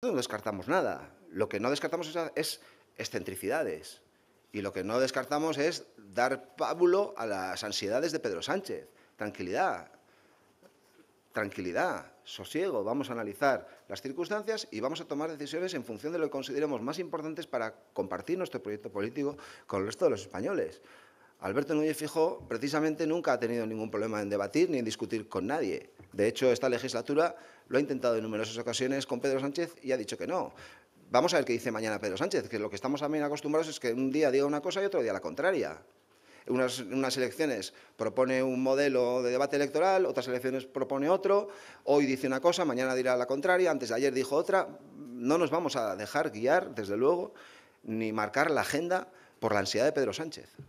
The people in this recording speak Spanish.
No descartamos nada. Lo que no descartamos es, excentricidades. Y lo que no descartamos es dar pábulo a las ansiedades de Pedro Sánchez. Tranquilidad, tranquilidad, sosiego. Vamos a analizar las circunstancias y vamos a tomar decisiones en función de lo que consideremos más importantes para compartir nuestro proyecto político con el resto de los españoles. Alberto Núñez Fijó precisamente nunca ha tenido ningún problema en debatir ni en discutir con nadie. De hecho, esta legislatura lo ha intentado en numerosas ocasiones con Pedro Sánchez y ha dicho que no. Vamos a ver qué dice mañana Pedro Sánchez, que lo que estamos también acostumbrados es que un día diga una cosa y otro día la contraria. En unas, elecciones propone un modelo de debate electoral, otras elecciones propone otro, hoy dice una cosa, mañana dirá la contraria, antes de ayer dijo otra. No nos vamos a dejar guiar, desde luego, ni marcar la agenda por la ansiedad de Pedro Sánchez.